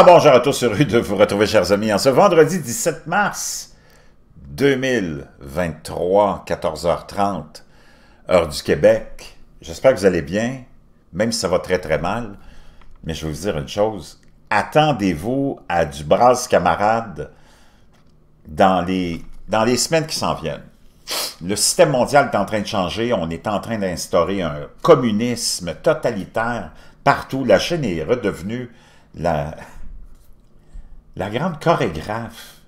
Ah, bonjour à tous, heureux de vous retrouver, chers amis, en ce vendredi 17 mars 2023, 14h30, heure du Québec. J'espère que vous allez bien, même si ça va très très mal. Mais je vais vous dire une chose, attendez-vous à du Bras, camarade dans les, dans les semaines qui s'en viennent. Le système mondial est en train de changer, on est en train d'instaurer un communisme totalitaire partout. La Chine est redevenue la, la grande chorégraphe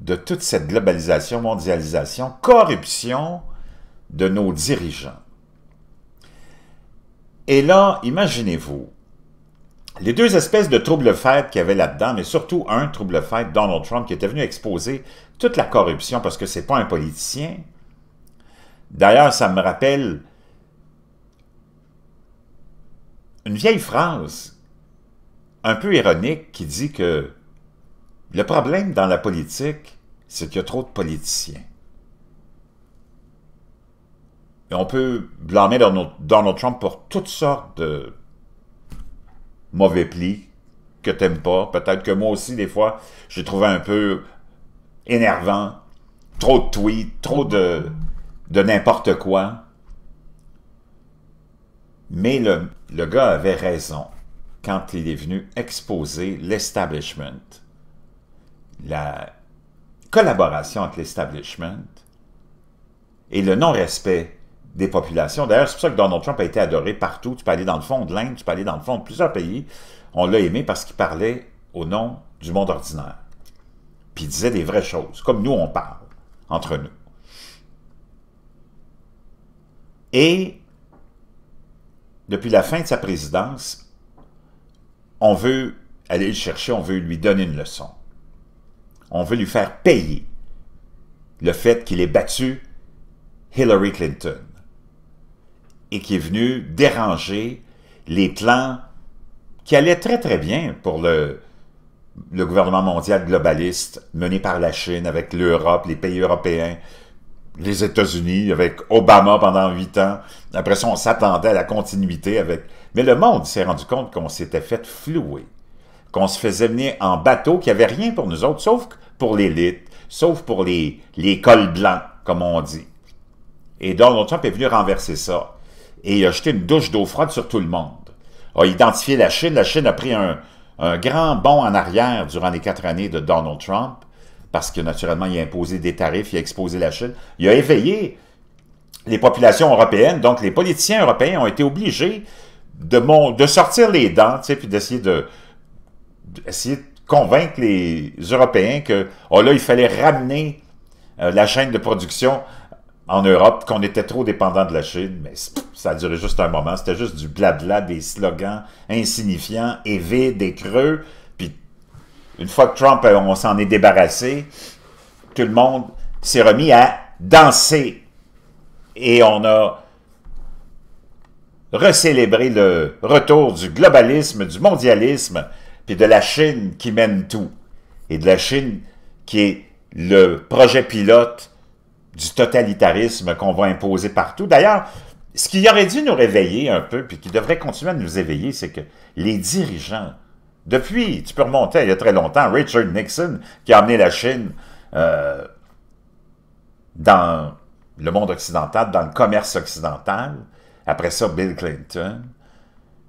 de toute cette globalisation, mondialisation, corruption de nos dirigeants. Et là, imaginez-vous, les deux espèces de trouble-fête qu'il y avait là-dedans, mais surtout un trouble-fête, Donald Trump, qui était venu exposer toute la corruption parce que c'est pas un politicien. D'ailleurs, ça me rappelle une vieille phrase un peu ironique qui dit que le problème dans la politique, c'est qu'il y a trop de politiciens. on peut blâmer Donald Trump pour toutes sortes de mauvais plis que t'aimes pas. Peut-être que moi aussi, des fois, j'ai trouvé un peu énervant. Trop de tweets, trop de, de n'importe quoi. Mais le gars avait raison quand il est venu exposer l'establishment, la collaboration avec l'establishment et le non-respect des populations. D'ailleurs, c'est pour ça que Donald Trump a été adoré partout. Tu peux aller dans le fond de l'Inde, tu peux aller dans le fond de plusieurs pays. On l'a aimé parce qu'il parlait au nom du monde ordinaire. Puis il disait des vraies choses, comme nous on parle, entre nous. Et depuis la fin de sa présidence, on veut aller le chercher, on veut lui donner une leçon. On veut lui faire payer le fait qu'il ait battu Hillary Clinton et qu'il est venu déranger les plans qui allaient très très bien pour le, le gouvernement mondial globaliste mené par la Chine avec l'Europe, les pays européens, les États-Unis, avec Obama pendant huit ans. Après ça, on s'attendait à la continuité avec mais le monde s'est rendu compte qu'on s'était fait flouer, qu'on se faisait venir en bateau, qu'il n'y avait rien pour nous autres, sauf pour l'élite, sauf pour les, les cols blancs, comme on dit. Et Donald Trump est venu renverser ça. Et il a jeté une douche d'eau froide sur tout le monde. A identifié la Chine. La Chine a pris un, un grand bond en arrière durant les quatre années de Donald Trump, parce que naturellement, il a imposé des tarifs, il a exposé la Chine. Il a éveillé les populations européennes. Donc, les politiciens européens ont été obligés de, de sortir les dents, tu sais, puis d'essayer de, convaincre les Européens que, oh là, il fallait ramener euh, la chaîne de production en Europe, qu'on était trop dépendant de la Chine, mais ça a duré juste un moment, c'était juste du blabla, des slogans insignifiants et vides et creux, puis une fois que Trump, euh, on s'en est débarrassé, tout le monde s'est remis à danser, et on a recélébrer le retour du globalisme, du mondialisme, puis de la Chine qui mène tout, et de la Chine qui est le projet pilote du totalitarisme qu'on va imposer partout. D'ailleurs, ce qui aurait dû nous réveiller un peu, puis qui devrait continuer à nous éveiller, c'est que les dirigeants, depuis, tu peux remonter il y a très longtemps, Richard Nixon, qui a amené la Chine euh, dans le monde occidental, dans le commerce occidental, après ça, Bill Clinton,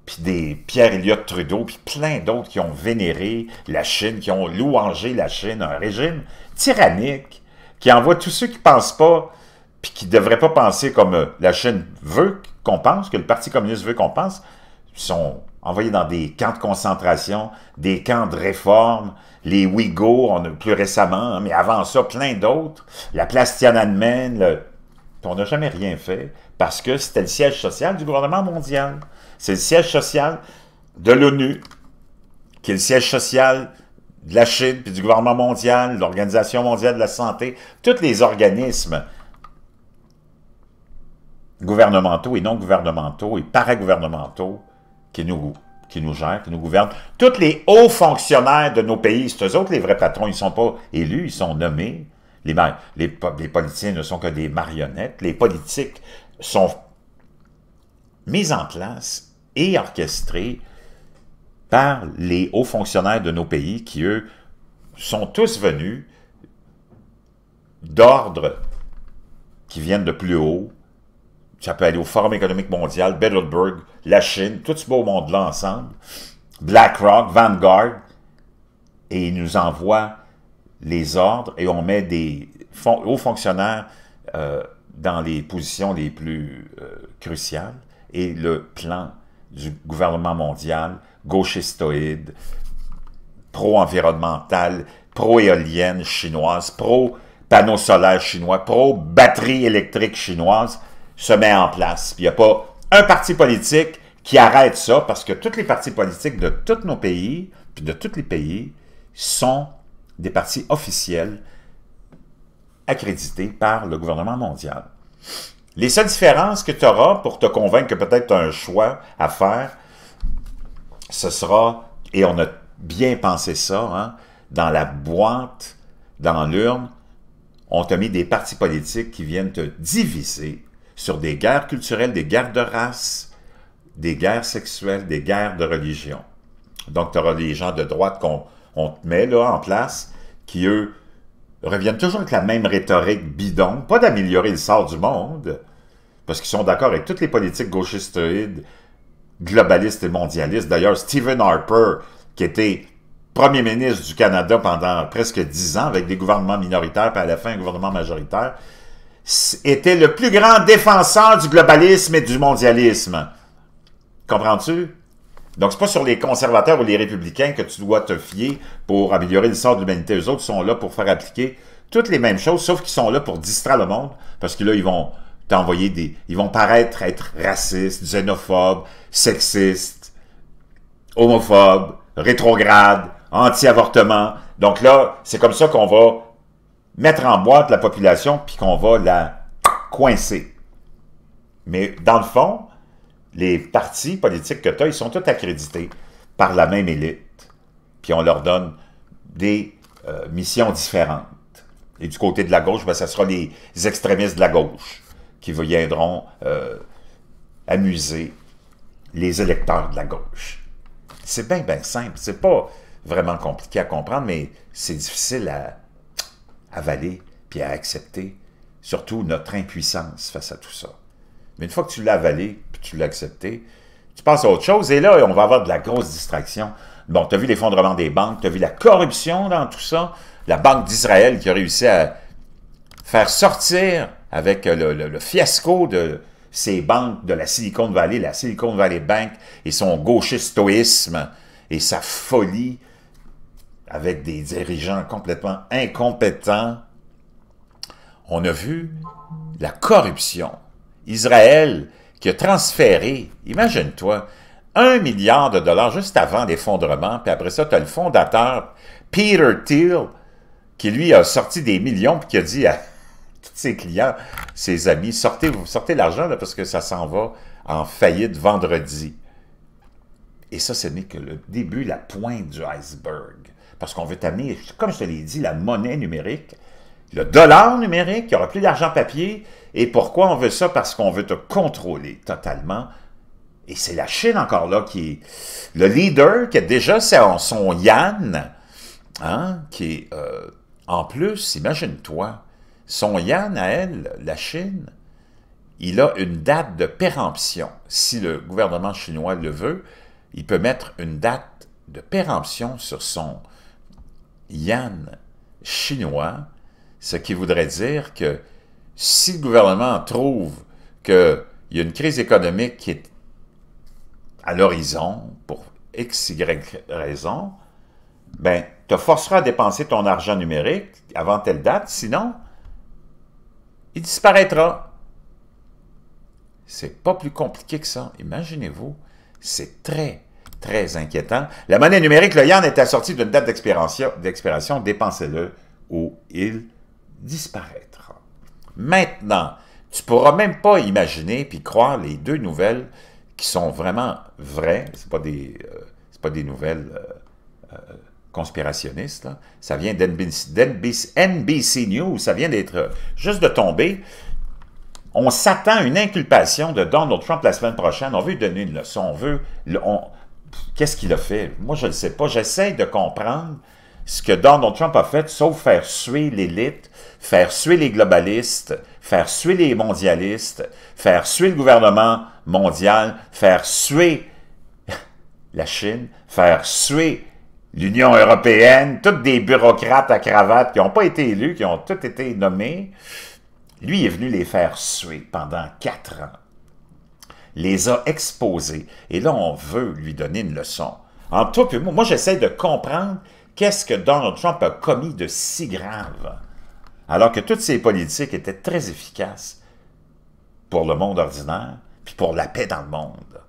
puis des Pierre Elliott Trudeau, puis plein d'autres qui ont vénéré la Chine, qui ont louangé la Chine, un régime tyrannique qui envoie tous ceux qui ne pensent pas, puis qui ne devraient pas penser comme euh, la Chine veut qu'on pense, que le Parti communiste veut qu'on pense, sont envoyés dans des camps de concentration, des camps de réforme, les Ouïghours, plus récemment, hein, mais avant ça, plein d'autres, la place Tiananmen, le... on n'a jamais rien fait parce que c'était le siège social du gouvernement mondial. C'est le siège social de l'ONU, qui est le siège social de la Chine, puis du gouvernement mondial, l'Organisation mondiale de la santé, tous les organismes gouvernementaux et non gouvernementaux et paragouvernementaux qui nous, qui nous gèrent, qui nous gouvernent. Tous les hauts fonctionnaires de nos pays, c'est eux autres les vrais patrons, ils ne sont pas élus, ils sont nommés. Les, les, les, politiciens ne sont que des marionnettes. Les politiques sont mises en place et orchestrés par les hauts fonctionnaires de nos pays qui, eux, sont tous venus d'ordres qui viennent de plus haut. Ça peut aller au Forum économique mondial, Bedelberg, la Chine, tout ce beau monde-là ensemble, BlackRock, Vanguard, et ils nous envoient les ordres et on met des hauts fonctionnaires euh, dans les positions les plus euh, cruciales et le plan du gouvernement mondial, gauchistoïde, pro-environnemental, pro-éolienne chinoise, pro panneaux solaires chinois, pro-batterie électrique chinoise, se met en place. Il n'y a pas un parti politique qui arrête ça parce que tous les partis politiques de tous nos pays, puis de tous les pays, sont des partis officiels accrédité par le gouvernement mondial. Les seules différences que tu auras pour te convaincre que peut-être tu as un choix à faire, ce sera, et on a bien pensé ça, hein, dans la boîte, dans l'urne, on t'a mis des partis politiques qui viennent te diviser sur des guerres culturelles, des guerres de race, des guerres sexuelles, des guerres de religion. Donc, tu auras des gens de droite qu'on te met là en place, qui eux reviennent toujours avec la même rhétorique bidon, pas d'améliorer le sort du monde, parce qu'ils sont d'accord avec toutes les politiques gauchistes, globalistes et mondialistes. D'ailleurs, Stephen Harper, qui était premier ministre du Canada pendant presque dix ans, avec des gouvernements minoritaires, puis à la fin un gouvernement majoritaire, était le plus grand défenseur du globalisme et du mondialisme. Comprends-tu? Donc, c'est pas sur les conservateurs ou les républicains que tu dois te fier pour améliorer le sort de l'humanité. Eux autres sont là pour faire appliquer toutes les mêmes choses, sauf qu'ils sont là pour distraire le monde, parce que là, ils vont t'envoyer des... Ils vont paraître être racistes, xénophobes, sexistes, homophobes, rétrogrades, anti-avortement. Donc là, c'est comme ça qu'on va mettre en boîte la population, puis qu'on va la coincer. Mais dans le fond, les partis politiques que tu as, ils sont tous accrédités par la même élite. Puis on leur donne des euh, missions différentes. Et du côté de la gauche, ben, ça sera les extrémistes de la gauche qui viendront euh, amuser les électeurs de la gauche. C'est bien, bien simple. C'est pas vraiment compliqué à comprendre, mais c'est difficile à avaler puis à accepter. Surtout notre impuissance face à tout ça. Mais une fois que tu l'as avalé, tu l'as accepté, tu passes à autre chose. Et là, on va avoir de la grosse distraction. Bon, tu as vu l'effondrement des banques, tu as vu la corruption dans tout ça. La Banque d'Israël qui a réussi à faire sortir avec le, fiasco de ces banques de la Silicon Valley, la Silicon Valley Bank et son gauchistoïsme et sa folie avec des dirigeants complètement incompétents. On a vu la corruption. Israël, qui a transféré, imagine-toi, un milliard de dollars juste avant l'effondrement, puis après ça, tu as le fondateur Peter Thiel qui, lui, a sorti des millions, puis qui a dit à tous ses clients, ses amis, sortez, sortez l'argent parce que ça s'en va en faillite vendredi. Et ça, ce n'est que le début, la pointe du iceberg. Parce qu'on veut t'amener, comme je te l'ai dit, la monnaie numérique, le dollar numérique, il n'y aura plus d'argent papier. Et pourquoi on veut ça? Parce qu'on veut te contrôler totalement. Et c'est la Chine encore là qui est le leader, qui a déjà son, son Yann, hein, qui est, euh, en plus, imagine-toi, son Yann à elle, la Chine, il a une date de péremption. Si le gouvernement chinois le veut, il peut mettre une date de péremption sur son yan chinois ce qui voudrait dire que si le gouvernement trouve qu'il y a une crise économique qui est à l'horizon pour X, Y raison, ben, te forcera à dépenser ton argent numérique avant telle date, sinon, il disparaîtra. C'est pas plus compliqué que ça. Imaginez-vous, c'est très, très inquiétant. La monnaie numérique, le yuan, est assortie d'une date d'expiration. Dépensez-le ou il disparaître. Maintenant, tu pourras même pas imaginer puis croire les deux nouvelles qui sont vraiment vraies. Ce pas des euh, pas des nouvelles euh, euh, conspirationnistes. Ça vient d'NBC News. Ça vient d'être juste de tomber. On s'attend à une inculpation de Donald Trump la semaine prochaine. On veut lui donner une leçon. On Qu'est-ce qu'il a fait? Moi, je ne sais pas. J'essaie de comprendre ce que Donald Trump a fait, sauf faire suer l'élite, faire suer les globalistes, faire suer les mondialistes, faire suer le gouvernement mondial, faire suer la Chine, faire suer l'Union européenne, toutes des bureaucrates à cravate qui n'ont pas été élus, qui ont tous été nommés. Lui est venu les faire suer pendant quatre ans, les a exposés. Et là, on veut lui donner une leçon. En tout cas, moi j'essaie de comprendre Qu'est-ce que Donald Trump a commis de si grave? Alors que toutes ses politiques étaient très efficaces pour le monde ordinaire, puis pour la paix dans le monde.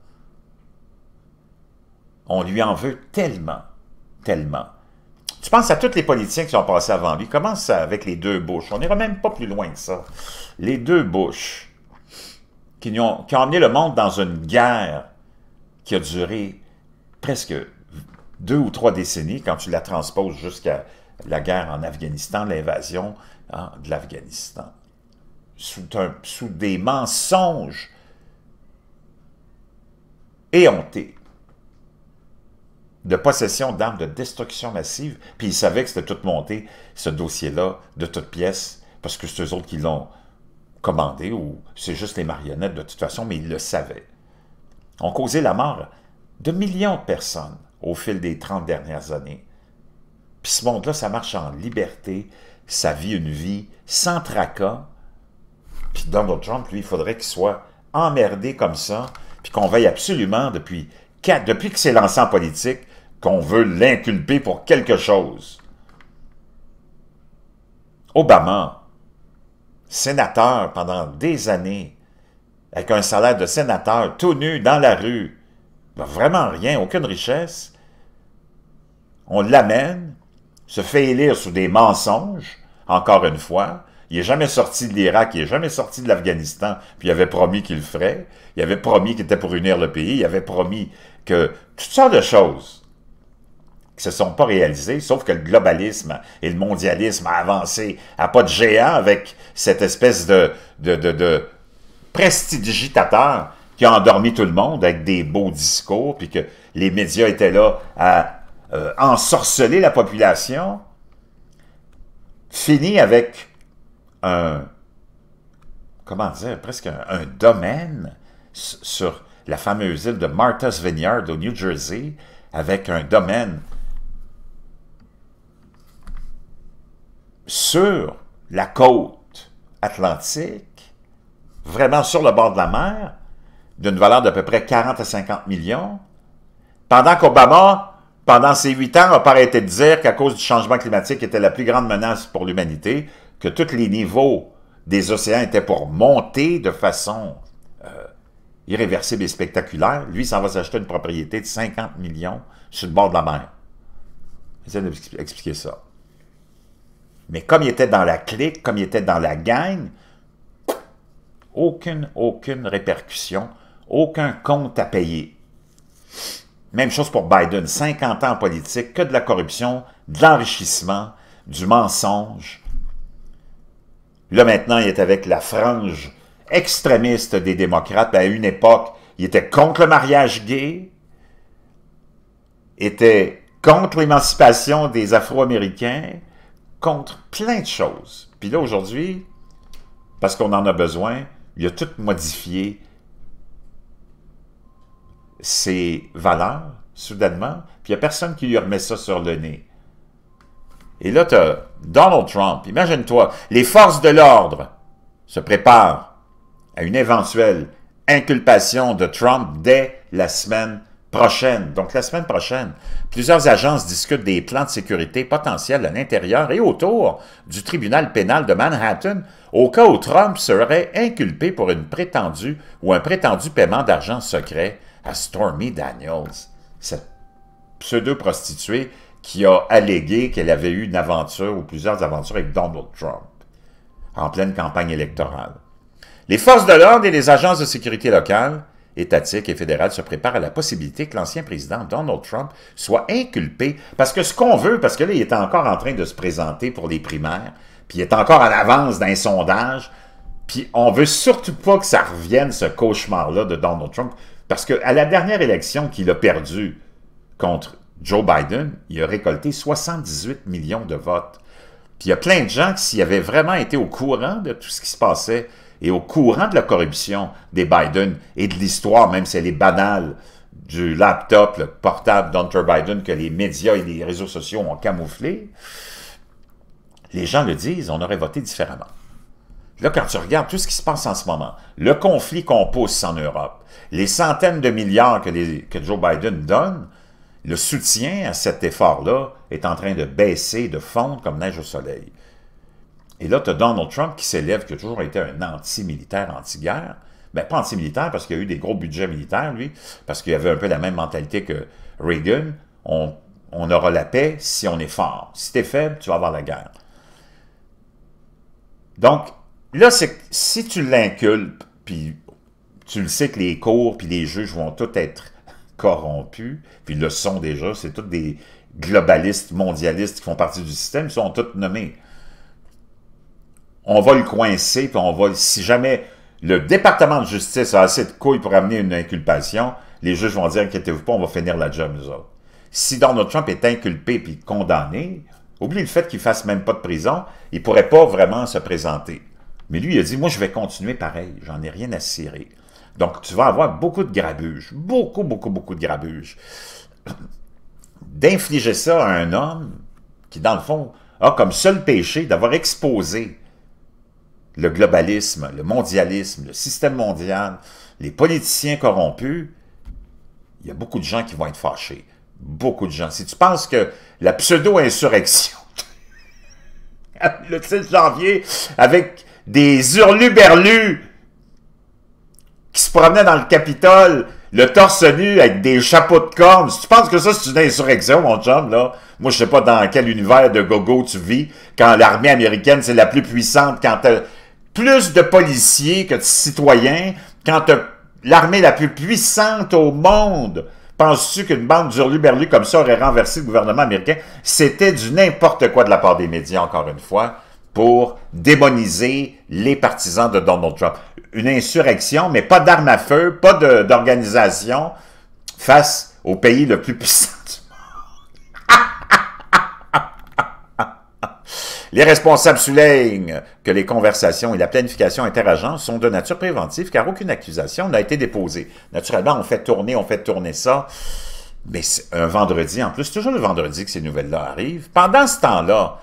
On lui en veut tellement, tellement. Tu penses à toutes les politiciens qui sont passés avant lui. Commence avec les deux bouches? On n'ira même pas plus loin que ça. Les deux bouches qui ont, qui ont emmené le monde dans une guerre qui a duré presque deux ou trois décennies, quand tu la transposes jusqu'à la guerre en Afghanistan, l'invasion hein, de l'Afghanistan, sous, des mensonges éhontés de possession d'armes de destruction massive, puis ils savaient que c'était tout monté, ce dossier-là, de toutes pièces, parce que c'est eux autres qui l'ont commandé, ou c'est juste les marionnettes de toute façon, mais ils le savaient. Ont causé la mort de millions de personnes au fil des 30 dernières années. Puis ce monde-là, ça marche en liberté, ça vit une vie sans tracas. Puis Donald Trump, lui, il faudrait qu'il soit emmerdé comme ça, puis qu'on veille absolument depuis, depuis que c'est lancé en politique, qu'on veut l'inculper pour quelque chose. Obama, sénateur pendant des années, avec un salaire de sénateur, tout nu, dans la rue, ben, vraiment rien, aucune richesse, on l'amène, se fait élire sous des mensonges, encore une fois. Il n'est jamais sorti de l'Irak, il n'est jamais sorti de l'Afghanistan, puis il avait promis qu'il le ferait. Il avait promis qu'il était pour unir le pays, il avait promis que toutes sortes de choses qui ne se sont pas réalisées, sauf que le globalisme et le mondialisme a avancé à pas de géant avec cette espèce de, de prestidigitateur qui a endormi tout le monde avec des beaux discours, puis que les médias étaient là à euh, ensorceler la population, finit avec un, comment dire, presque un domaine sur la fameuse île de Martha's Vineyard au New Jersey, avec un domaine sur la côte atlantique, vraiment sur le bord de la mer, d'une valeur d'à peu près 40 à 50 millions, pendant qu'Obama, pendant ses huit ans, a pas de dire qu'à cause du changement climatique était la plus grande menace pour l'humanité, que tous les niveaux des océans étaient pour monter de façon euh, irréversible et spectaculaire, lui s'en va s'acheter une propriété de 50 millions sur le bord de la mer. J'essaie d'expliquer ça. Mais comme il était dans la clique, comme il était dans la gang, aucune, aucune répercussion aucun compte à payer. Même chose pour Biden, 50 ans en politique, que de la corruption, de l'enrichissement, du mensonge. Là maintenant, il est avec la frange extrémiste des démocrates. À une époque, il était contre le mariage gay, était contre l'émancipation des Afro-Américains, contre plein de choses. Puis là, aujourd'hui, parce qu'on en a besoin, il a tout modifié ses valeurs, soudainement, puis il n'y a personne qui lui remet ça sur le nez. Et là, tu as Donald Trump. Imagine-toi, les forces de l'ordre se préparent à une éventuelle inculpation de Trump dès la semaine prochaine. Donc, la semaine prochaine, plusieurs agences discutent des plans de sécurité potentiels à l'intérieur et autour du tribunal pénal de Manhattan au cas où Trump serait inculpé pour une prétendue ou un prétendu paiement d'argent secret à Stormy Daniels, cette pseudo-prostituée qui a allégué qu'elle avait eu une aventure ou plusieurs aventures avec Donald Trump en pleine campagne électorale. Les forces de l'ordre et les agences de sécurité locales, étatiques et fédérales se préparent à la possibilité que l'ancien président Donald Trump soit inculpé parce que ce qu'on veut, parce que là, il est encore en train de se présenter pour les primaires, puis il est encore à l'avance d'un sondage, puis on veut surtout pas que ça revienne, ce cauchemar-là de Donald Trump, parce qu'à la dernière élection qu'il a perdue contre Joe Biden, il a récolté 78 millions de votes. Puis il y a plein de gens qui, s'ils avaient vraiment été au courant de tout ce qui se passait et au courant de la corruption des Biden et de l'histoire, même si elle est banale, du laptop, le portable d'Hunter Biden que les médias et les réseaux sociaux ont camouflé, les gens le disent, on aurait voté différemment. Là, quand tu regardes tout ce qui se passe en ce moment, le conflit qu'on pousse en Europe, les centaines de milliards que, Joe Biden donne, le soutien à cet effort-là est en train de baisser, de fondre comme neige au soleil. Et là, tu as Donald Trump qui s'élève, qui a toujours été un anti-militaire, anti-guerre. Mais ben, pas anti-militaire, parce qu'il a eu des gros budgets militaires, lui, parce qu'il avait un peu la même mentalité que Reagan. On, on aura la paix si on est fort. Si tu es faible, tu vas avoir la guerre. Donc, Là, c'est si tu l'inculpes, puis tu le sais que les cours puis les juges vont tous être corrompus, puis le sont déjà, c'est tous des globalistes, mondialistes qui font partie du système, ils sont tous nommés. On va le coincer, puis on va, si jamais le département de justice a assez de couilles pour amener une inculpation, les juges vont dire, inquiétez-vous pas, on va finir la job, nous autres. Si Donald Trump est inculpé puis condamné, oublie le fait qu'il fasse même pas de prison, il pourrait pas vraiment se présenter. Mais lui, il a dit, moi, je vais continuer pareil, j'en ai rien à cirer. Donc, tu vas avoir beaucoup de grabuge, beaucoup, beaucoup, beaucoup de grabuge. D'infliger ça à un homme qui, dans le fond, a comme seul péché d'avoir exposé le globalisme, le mondialisme, le système mondial, les politiciens corrompus, il y a beaucoup de gens qui vont être fâchés. Beaucoup de gens. Si tu penses que la pseudo-insurrection, le 6 janvier, avec des hurluberlus qui se promenaient dans le Capitole, le torse nu avec des chapeaux de cornes. Tu penses que ça, c'est une insurrection, mon chum, là? Moi, je sais pas dans quel univers de gogo tu vis, quand l'armée américaine, c'est la plus puissante, quand t'as plus de policiers que de citoyens, quand l'armée la plus puissante au monde. Penses-tu qu'une bande berlus comme ça aurait renversé le gouvernement américain? C'était du n'importe quoi de la part des médias, encore une fois pour démoniser les partisans de Donald Trump. Une insurrection, mais pas d'armes à feu, pas d'organisation face au pays le plus puissant du monde. les responsables soulignent que les conversations et la planification interagent sont de nature préventive car aucune accusation n'a été déposée. Naturellement, on fait tourner, on fait tourner ça. Mais un vendredi, en plus, toujours le vendredi que ces nouvelles-là arrivent. Pendant ce temps-là,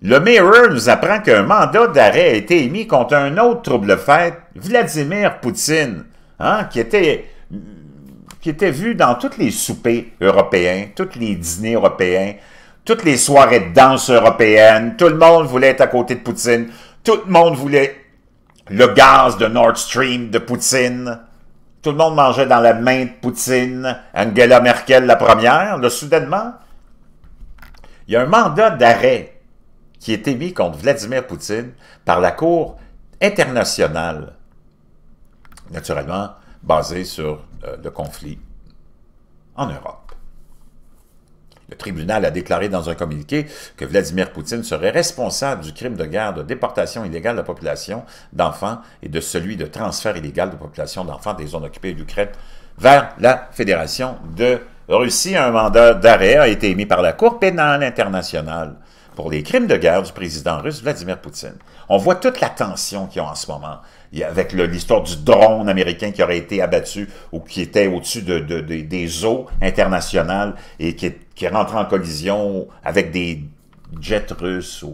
le Mirror nous apprend qu'un mandat d'arrêt a été émis contre un autre trouble-fête, Vladimir Poutine, hein, qui était qui était vu dans tous les soupers européens, tous les dîners européens, toutes les soirées de danse européennes. Tout le monde voulait être à côté de Poutine. Tout le monde voulait le gaz de Nord Stream de Poutine. Tout le monde mangeait dans la main de Poutine. Angela Merkel la première, là, soudainement. Il y a un mandat d'arrêt qui est émis contre Vladimir Poutine par la Cour internationale, naturellement basée sur euh, le conflit en Europe. Le tribunal a déclaré dans un communiqué que Vladimir Poutine serait responsable du crime de guerre de déportation illégale de la population d'enfants et de celui de transfert illégal de population d'enfants des zones occupées d'Ukraine vers la Fédération de Russie. Un mandat d'arrêt a été émis par la Cour pénale internationale pour les crimes de guerre du président russe Vladimir Poutine. On voit toute la tension qu'il y a en ce moment avec l'histoire du drone américain qui aurait été abattu ou qui était au-dessus des eaux internationales et qui, qui en collision avec des jets russes.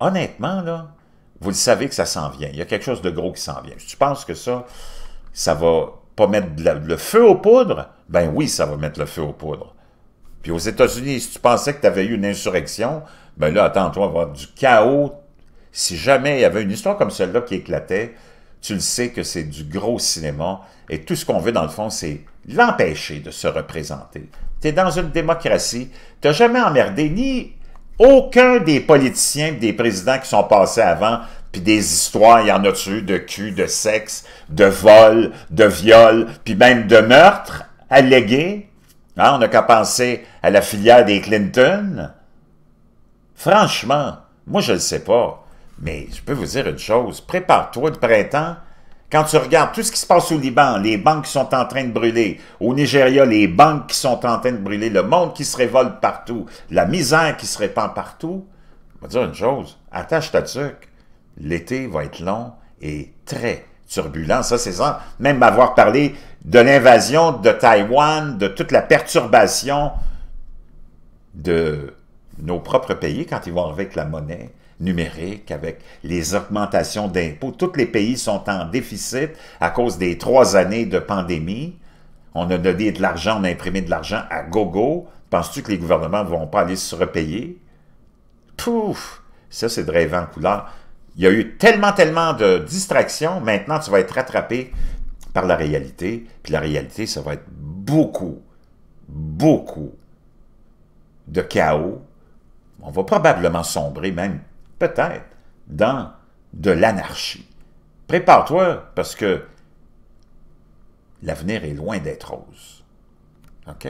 Honnêtement, là, vous le savez que ça s'en vient. Il y a quelque chose de gros qui s'en vient. Si tu penses que ça, ça va pas mettre le feu aux poudres, ben oui, ça va mettre le feu aux poudres. Puis aux États-Unis, si tu pensais que tu avais eu une insurrection, ben là, attends-toi avoir du chaos. Si jamais il y avait une histoire comme celle-là qui éclatait, tu le sais que c'est du gros cinéma, et tout ce qu'on veut, dans le fond, c'est l'empêcher de se représenter. Tu es dans une démocratie, tu jamais emmerdé ni aucun des politiciens des présidents qui sont passés avant, puis des histoires, il y en a-tu de cul, de sexe, de vol, de viol, puis même de meurtre allégué. Hein, on n'a qu'à penser à la filière des Clinton, Franchement, moi, je le sais pas. Mais je peux vous dire une chose. Prépare-toi de printemps. Quand tu regardes tout ce qui se passe au Liban, les banques qui sont en train de brûler, au Nigeria, les banques qui sont en train de brûler, le monde qui se révolte partout, la misère qui se répand partout, je vais dire une chose, attache ta tuque. L'été va être long et très turbulent, ça c'est ça. Même avoir parlé de l'invasion de Taïwan, de toute la perturbation de nos propres pays, quand ils vont avec la monnaie numérique, avec les augmentations d'impôts, tous les pays sont en déficit à cause des trois années de pandémie. On a donné de l'argent, on a imprimé de l'argent à gogo. Penses-tu que les gouvernements ne vont pas aller se repayer? Pouf! Ça, c'est de rêver en couleur. Il y a eu tellement, tellement de distractions. Maintenant, tu vas être rattrapé par la réalité. Puis la réalité, ça va être beaucoup, beaucoup de chaos, on va probablement sombrer même, peut-être, dans de l'anarchie. Prépare-toi parce que l'avenir est loin d'être rose. OK?